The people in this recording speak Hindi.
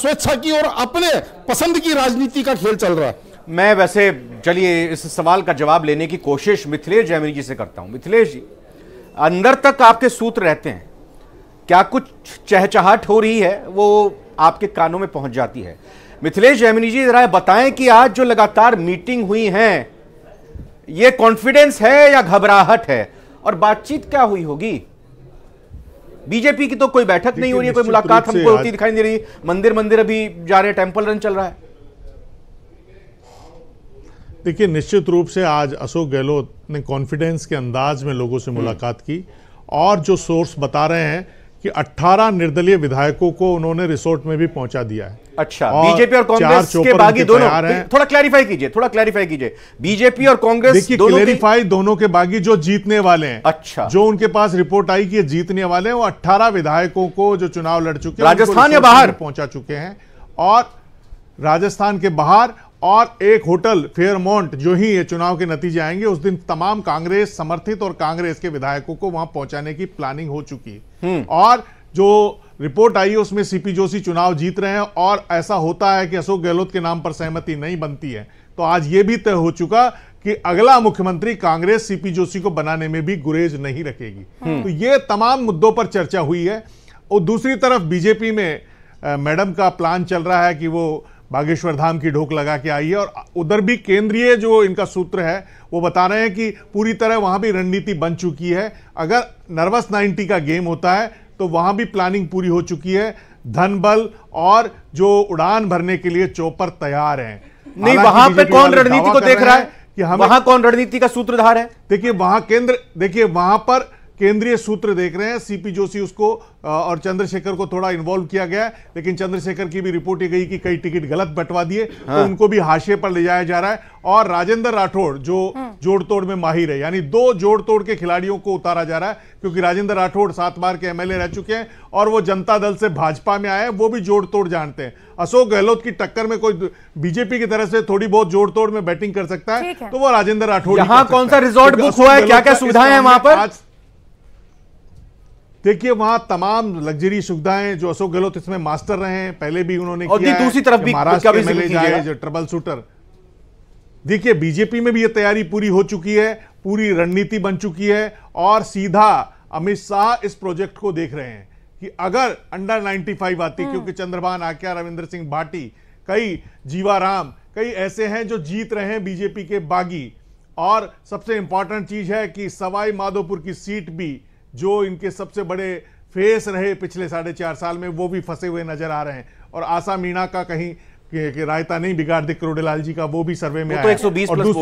स्वेच्छा की और अपने पसंद की राजनीति का खेल चल रहा है मैं वैसे चलिए इस सवाल का जवाब लेने की कोशिश मिथिलेश जैमिनी जी से करता हूं मिथिलेश जी अंदर तक आपके सूत्र रहते हैं क्या कुछ चहचहाट हो रही है वो आपके कानों में पहुंच जाती है मिथिलेश जैमिनी जी जरा बताएं कि आज जो लगातार मीटिंग हुई है ये कॉन्फिडेंस है या घबराहट है और बातचीत क्या हुई होगी बीजेपी की तो कोई बैठक नहीं हो रही है कोई मुलाकात हमको होती दिखाई नहीं रही मंदिर मंदिर अभी जा रहे टेम्पल रन चल रहा है देखिए निश्चित रूप से आज अशोक गहलोत ने कॉन्फिडेंस के अंदाज में लोगों से हम्म। मुलाकात की और जो सोर्स बता रहे हैं कि 18 निर्दलीय विधायकों को उन्होंने रिसोर्ट में भी पहुंचा दिया है अच्छा और बीजेपी और कांग्रेस के बागी दोनों थोड़ा क्लैरिफाई कीजिए थोड़ा क्लैरिफाई कीजिए बीजेपी और कांग्रेस क्लैरिफाई दोनों के बागी जो जीतने वाले हैं अच्छा जो उनके पास रिपोर्ट आई कि ये जीतने वाले हैं वो अट्ठारह विधायकों को जो चुनाव लड़ चुके हैं राजस्थान या बाहर पहुंचा चुके हैं और राजस्थान के बाहर और एक होटल फेयरमोंट जो ही ये चुनाव के नतीजे आएंगे उस दिन तमाम कांग्रेस समर्थित और कांग्रेस के विधायकों को वहां पहुंचाने की प्लानिंग हो चुकी है हम्म। और जो रिपोर्ट आई है उसमें सीपी जोशी चुनाव जीत रहे हैं और ऐसा होता है कि अशोक गहलोत के नाम पर सहमति नहीं बनती है तो आज ये भी तय हो चुका कि अगला मुख्यमंत्री कांग्रेस सीपी जोशी को बनाने में भी गुरेज नहीं रखेगी हम्म। तो ये तमाम मुद्दों पर चर्चा हुई है और दूसरी तरफ बीजेपी में मैडम का प्लान चल रहा है कि वो बागेश्वर धाम की ढोक लगा के आई है और उधर भी केंद्रीय जो इनका सूत्र है वो बता रहे हैं कि पूरी तरह वहां भी रणनीति बन चुकी है अगर नर्वस 90 का गेम होता है तो वहां भी प्लानिंग पूरी हो चुकी है धन बल और जो उड़ान भरने के लिए चौपर तैयार हैं नहीं वहां पे कौन रणनीति को देख रहा है कि हम वहां कौन रणनीति का सूत्रधार है देखिए वहां केंद्र देखिए वहां पर केंद्रीय सूत्र देख रहे हैं सीपी जोशी उसको और चंद्रशेखर को थोड़ा इन्वॉल्व किया गया है लेकिन चंद्रशेखर की भी रिपोर्ट गई कि कई टिकट गलत बंटवा दिए तो हाँ। तो उनको भी हाशिए पर ले जाया जा रहा है और राजेंद्र राठौड़ जो हाँ। जोड़ तोड़ में माहिर है यानी दो जोड़ तोड़ के खिलाड़ियों को उतारा जा रहा है क्योंकि राजेंद्र राठौड़ सात बार के एमएलए रह चुके हैं और वो जनता दल से भाजपा में आए वो भी जोड़ तोड़ जानते हैं अशोक गहलोत की टक्कर में कोई बीजेपी की तरफ से थोड़ी बहुत जोड़ तोड़ में बैटिंग कर सकता है, है। तो वो राजेंद्र राठौड़ यहाँ कौन सा रिजोर्ट बुक हुआ है क्या क्या सुविधाएं हैं वहां पर देखिए वहां तमाम लग्जरी सुविधाएं जो अशोक गहलोत इसमें मास्टर रहे हैं पहले भी उन्होंने दूसरी तरफ भी महाराष्ट्र में जाए जो ट्रबल शूटर देखिए बीजेपी में भी ये तैयारी पूरी हो चुकी है पूरी रणनीति बन चुकी है और सीधा अमित शाह इस प्रोजेक्ट को देख रहे हैं कि अगर अंडर 95 आती हम्म। क्योंकि चंद्रभान आक्या रविंद्र सिंह भाटी कई जीवाराम कई ऐसे हैं जो जीत रहे हैं बीजेपी के बागी और सबसे इंपॉर्टेंट चीज है कि सवाई माधोपुर की सीट भी जो इनके सबसे बड़े फेस रहे पिछले साढ़े चार साल में वो भी फंसे हुए नजर आ रहे हैं और आशा मीणा का कहीं कि रायता नहीं बिगाड़ दे किरोड़ीलाल जी का वो भी सर्वे में वो तो 120 प्लस